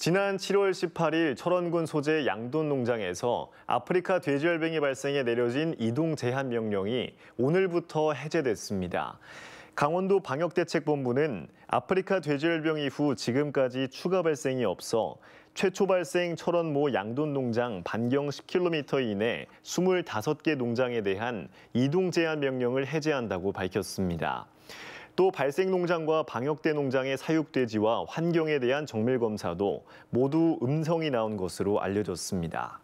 지난 7월 18일 철원군 소재 양돈 농장에서 아프리카 돼지열병이 발생해 내려진 이동 제한 명령이 오늘부터 해제됐습니다. 강원도 방역대책본부는 아프리카 돼지열병 이후 지금까지 추가 발생이 없어 최초 발생 철원 모 양돈 농장 반경 10km 이내 25개 농장에 대한 이동 제한 명령을 해제한다고 밝혔습니다. 또 발생농장과 방역대농장의 사육돼지와 환경에 대한 정밀검사도 모두 음성이 나온 것으로 알려졌습니다.